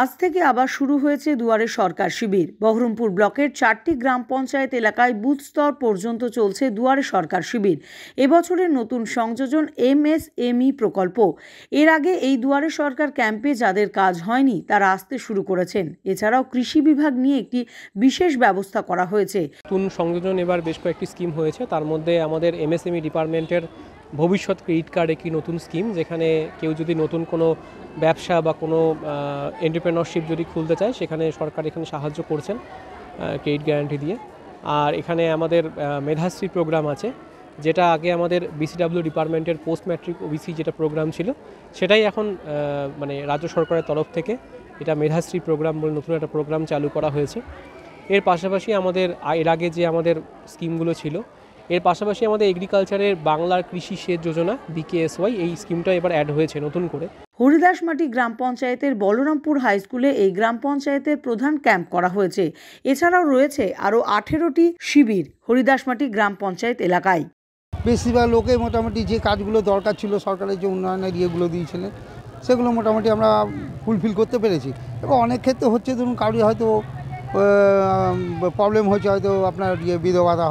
আজ থেকে আবার শুরু হয়েছে দুয়ারে সরকার শিবির বহরমপুর ব্লকের চারটি গ্রাম পঞ্চায়েত এলাকায় বুথ স্তর পর্যন্ত চলছে দুয়ারে সরকার শিবির এবছরের নতুন সংযোজন এমএসএমই প্রকল্প এর আগে এই দুয়ারে সরকার ক্যাম্পে যাদের কাজ হয়নি তারা আসতে শুরু করেছেন এছাড়াও কৃষি বিভাগ নিয়ে একটি বিশেষ ব্যবস্থা করা হয়েছে নতুন সংযোজন এবার বেশ কয়েকটি স্কিম হয়েছে তার মধ্যে আমাদের এমএসএমই ডিপার্টমেন্টের ভবিষ্যৎ ক্রেডিট কার্ড একটি নতুন স্কিম যেখানে কেউ যদি নতুন কোনো ব্যবসা বা কোনো এন্টারপ্রেনরশিপ যদি খুলতে চায় সেখানে সরকার এখানে সাহায্য করছেন ক্রেডিট গ্যারান্টি দিয়ে আর এখানে আমাদের মেধাশ্রী প্রোগ্রাম আছে যেটা আগে আমাদের বিসিডাব্লিউ ডিপার্টমেন্টের পোস্ট ম্যাট্রিক ওবিসি যেটা প্রোগ্রাম ছিল সেটাই এখন মানে রাজ্য সরকারের তরফ থেকে এটা মেধাশ্রী প্রোগ্রাম বলে নতুন একটা প্রোগ্রাম চালু করা হয়েছে এর পাশাপাশি আমাদের এর আগে যে আমাদের স্কিমগুলো ছিল এর পাশাপাশি আমাদের এগ্রিকালচারের বাংলার কৃষি সেচ যোজনা বিকেএসওয়াই এই স্কিমটা এবার অ্যাড হয়েছে নতুন করে হরিদাস মাটি গ্রাম পঞ্চায়েতের বলরামপুর হাই স্কুলে এই গ্রাম পঞ্চায়েতের প্রধান ক্যাম্প করা হয়েছে এছাড়াও রয়েছে আরও আঠেরোটি শিবির হরিদাস মাটি গ্রাম পঞ্চায়েত এলাকায় বেশিরভাগ লোকে মোটামুটি যে কাজগুলো দরকার ছিল সরকারের যে উন্নয়নের ইয়েগুলো দিয়েছিলেন সেগুলো মোটামুটি আমরা ফুলফিল করতে পেরেছি এবং অনেক ক্ষেত্রে হচ্ছে ধরুন কারুর হয়তো প্রবলেম হয়েছে হয়তো আপনার ইয়ে বিধবাতা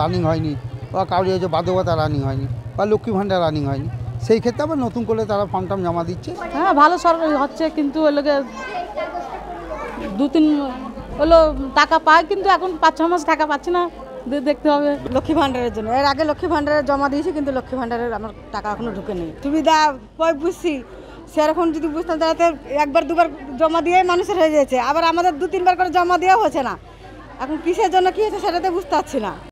রানিং হয়নি বা কাউরি হয়েছে বাধ্যবাতা রানিং হয়নি বা লক্ষ্মী ভাণ্ডার রানিং হয়নি সেই ক্ষেত্রে আবার নতুন করে তারা ফর্ম টার্ম জমা দিচ্ছে হ্যাঁ ভালো সরকার হচ্ছে কিন্তু ওই লোকে দু তিন হলো টাকা পায় কিন্তু এখন পাঁচ ছ মাস টাকা পাচ্ছে না দেখতে হবে লক্ষ্মী ভাণ্ডারের জন্য এর আগে লক্ষ্মী ভাণ্ডারে জমা দিয়েছি কিন্তু লক্ষ্মী ভাণ্ডারের আমার টাকা এখনো ঢুকে নেই সুবিধা বুঝছি সেরকম যদি বুঝতাম তাহলে একবার দুবার জমা দিয়ে মানুষের হয়ে যাচ্ছে আবার আমাদের দু তিনবার করে জমা দেওয়া হচ্ছে না এখন কিসের জন্য কী হচ্ছে সেটা তো বুঝতে পারছি না